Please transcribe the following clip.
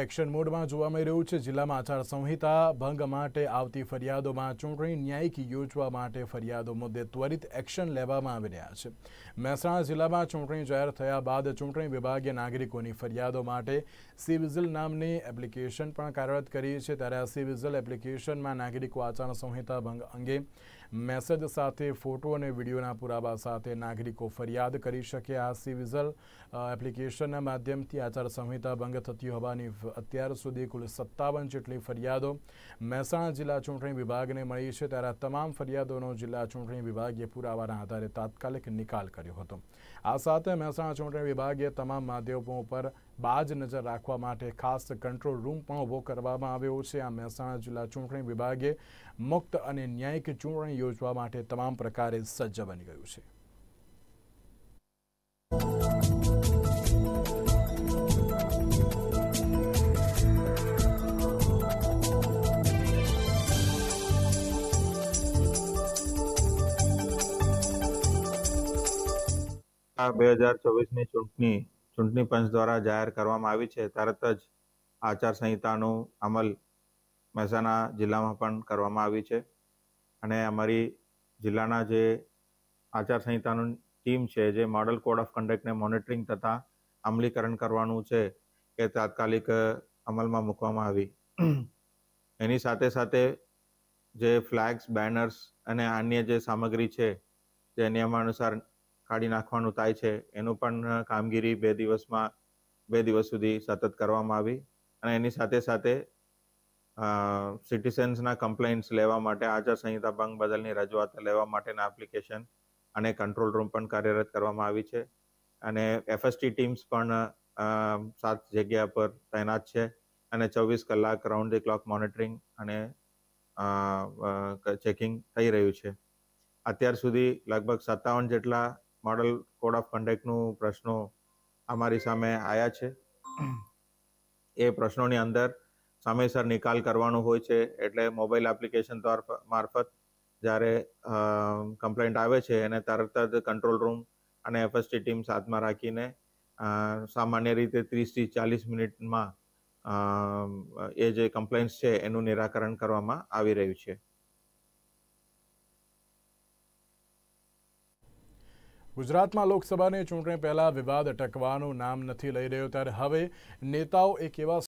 action મોડમાં જોવા મળી રહ્યું છે જિલ્લામાં આચારસંહિતા ભંગ માટે આવતી ફરિયાદોમાં ચૂંટણી ન્યાયિક યોજવા માટે ફરિયાદો મુદ્દે ત્વરિત એક્શન લેવામાં આવી રહ્યા છે મહેસાણા જિલ્લામાં ચૂંટણી જાહેર થયા બાદ ચૂંટણી વિભાગે નાગરિકોની ફરિયાદો માટે સી નામની એપ્લિકેશન પણ કાર્યરત કરી છે ત્યારે આ સી એપ્લિકેશનમાં નાગરિકો આચારસંહિતા ભંગ અંગે મેસેજ સાથે ફોટો અને વિડીયોના પુરાવા સાથે નાગરિકો ફરિયાદ કરી શકે આ સી એપ્લિકેશનના માધ્યમથી આચારસંહિતા ભંગ થતી હોવાની અત્યાર સુધી કુલ સત્તાવન જેટલી ફરિયાદો મહેસાણા જિલ્લા ચૂંટણી વિભાગને મળી છે ત્યારે તમામ ફરિયાદોનો જિલ્લા ચૂંટણી વિભાગે પુરાવાના આધારે તાત્કાલિક નિકાલ કર્યો હતો આ સાથે મહેસાણા ચૂંટણી વિભાગે તમામ માધ્યમો ઉપર બાજ નજર રાખવા માટે ખાસ કંટ્રોલ રૂમ પણ ઊભો કરવામાં આવ્યો છે આ મહેસાણા જિલ્લા ચૂંટણી વિભાગે મુક્ત અને ન્યાયિક ચૂંટણી યોજવા માટે તમામ પ્રકારે સજ્જ બની ગયું છે આ બે હજાર ચોવીસની ચૂંટણી ચૂંટણી પંચ દ્વારા જાહેર કરવામાં આવી છે તરત જ આચારસંહિતાનો અમલ મહેસાણા જિલ્લામાં પણ કરવામાં આવી છે અને અમારી જિલ્લાના જે આચારસંહિતાનું ટીમ છે જે મોડલ કોડ ઓફ કન્ડક્ટને મોનિટરિંગ તથા અમલીકરણ કરવાનું છે એ તાત્કાલિક અમલમાં મૂકવામાં આવી એની સાથે સાથે જે ફ્લેગ્સ બેનર્સ અને અન્ય જે સામગ્રી છે જે નિયમાનુસાર કાઢી નાખવાનું થાય છે એનું પણ કામગીરી બે દિવસમાં બે દિવસ સુધી સતત કરવામાં આવી અને એની સાથે સાથે સિટીઝન્સના કમ્પ્લેન્ટ્સ લેવા માટે આચારસંહિતા ભંગ બદલની રજૂઆત લેવા માટેના એપ્લિકેશન અને કંટ્રોલ રૂમ પણ કાર્યરત કરવામાં આવી છે અને એફએસટી ટીમ્સ પણ સાત જગ્યા પર તૈનાત છે અને ચોવીસ કલાક રાઉન્ડ ધી ક્લોક મોનિટરિંગ અને ચેકિંગ થઈ રહ્યું છે અત્યાર સુધી લગભગ સત્તાવન જેટલા મોડલ કોડ ઓફ કન્ડક્ટનું પ્રશ્નો અમારી સામે આવ્યા છે એ પ્રશ્નોની અંદર સમયસર નિકાલ કરવાનો હોય છે એટલે મોબાઈલ એપ્લિકેશન મારફત જ્યારે કમ્પ્લેન્ટ આવે છે એને તરત જ કંટ્રોલ રૂમ અને એફએસટી ટીમ સાથમાં રાખીને સામાન્ય રીતે ત્રીસથી ચાલીસ મિનિટમાં એ જે કમ્પ્લેન્ટ્સ છે એનું નિરાકરણ કરવામાં આવી રહ્યું છે ગુજરાતમાં લોકસભાની ચૂંટણી પહેલાં વિવાદ અટકવાનું નામ નથી લઈ રહ્યો ત્યારે હવે નેતાઓ એક એવા